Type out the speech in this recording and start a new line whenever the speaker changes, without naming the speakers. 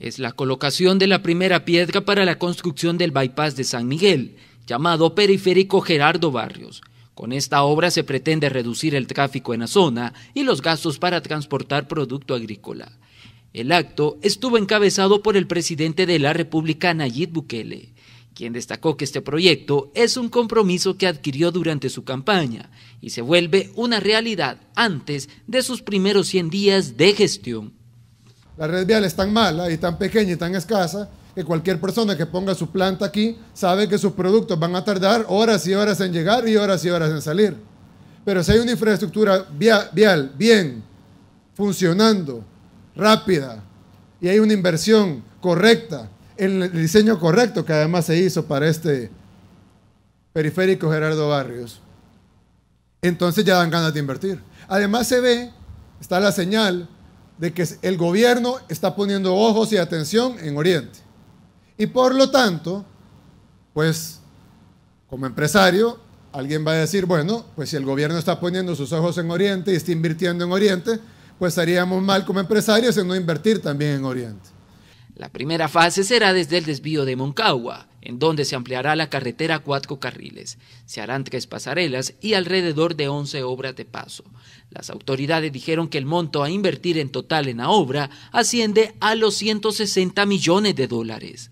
Es la colocación de la primera piedra para la construcción del bypass de San Miguel, llamado Periférico Gerardo Barrios. Con esta obra se pretende reducir el tráfico en la zona y los gastos para transportar producto agrícola. El acto estuvo encabezado por el presidente de la República, Nayib Bukele quien destacó que este proyecto es un compromiso que adquirió durante su campaña y se vuelve una realidad antes de sus primeros 100 días de gestión.
La red vial es tan mala y tan pequeña y tan escasa que cualquier persona que ponga su planta aquí sabe que sus productos van a tardar horas y horas en llegar y horas y horas en salir. Pero si hay una infraestructura vial bien, funcionando, rápida, y hay una inversión correcta el diseño correcto que además se hizo para este periférico Gerardo Barrios. Entonces ya dan ganas de invertir. Además se ve, está la señal de que el gobierno está poniendo ojos y atención en Oriente. Y por lo tanto, pues como empresario, alguien va a decir, bueno, pues si el gobierno está poniendo sus ojos en Oriente y está invirtiendo en Oriente, pues haríamos mal como empresarios en no invertir también en Oriente.
La primera fase será desde el desvío de Moncagua, en donde se ampliará la carretera a cuatro carriles. Se harán tres pasarelas y alrededor de 11 obras de paso. Las autoridades dijeron que el monto a invertir en total en la obra asciende a los 160 millones de dólares.